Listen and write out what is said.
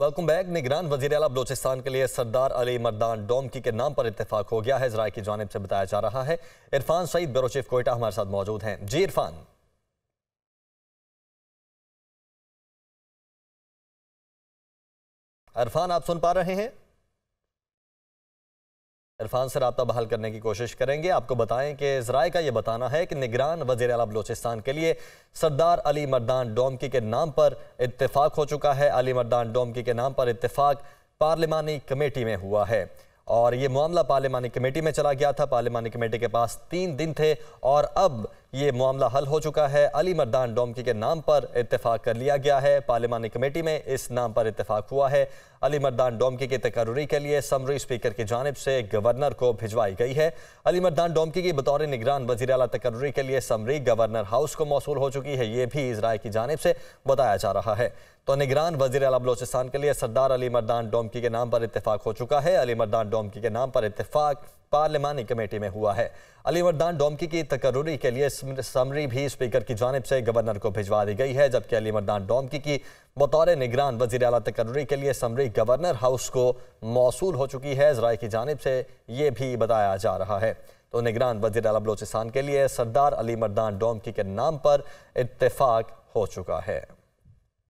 welcome back निगरान वजीर अला बलोचिस्तान के लिए सरदार अली मर्दान डोमकी के नाम पर इतफाक हो गया है जरा की जानब से बताया जा रहा है इरफान सईद ब्यूरोचिफ कोयटा हमारे साथ मौजूद हैं जी इरफान इरफान आप सुन पा रहे हैं इरफान से रबा बहाल करने की कोशिश करेंगे आपको बताएं कि जराए का यह बताना है कि निगरान वजीर अला बलोचिस्तान के लिए सरदार अली मर्दान डोमकी के नाम पर इतफाक़ हो चुका है अली मर्दान डोमकी के नाम पर इतफाक़ पार्लिमानी कमेटी में हुआ है और ये मामला पार्लिमानी कमेटी में चला गया था पार्लिमानी कमेटी के पास तीन दिन थे और अब ये मामला हल हो चुका है अली मर्दान डोमकी के नाम पर इतफाक़ कर लिया गया है पार्लिमानी कमेटी में इस नाम पर इतफाक़ हुआ है अली मर्दान डोमकी की तकर्री के लिए समरी स्पीकर की जानब से गवर्नर को भिजवाई गई है अली मर्दान डोमकी की बतौर निगरान वजी अला तकर्री के लिए समरी गवर्नर हाउस को मौसू हो चुकी है ये भी इसराइल की जानब से बताया जा रहा है तो निगरान वजीर अला बलोचिस्तान के लिए सरदार अली मर्दान डोमकी के नाम पर इतफाक़ हो चुका है अली मर्दान डोमकी के नाम पर इतफाक़ पार्लियामानी कमेटी में हुआ है अली अलीवरदान डोमकी की तकर्री के लिए समरी भी स्पीकर की जानब से गवर्नर को भिजवा दी गई है जबकि अली अलीवरदान डोमकी की बतौर निगरान वजी अला तकर्री के लिए समरी गवर्नर हाउस को मौसू हो चुकी है जराए की जानब से ये भी बताया जा रहा है तो निगरान वजी अला बलोचिस्तान के लिए सरदार अली मरदान डोमकी के नाम पर इतफाक़ हो चुका है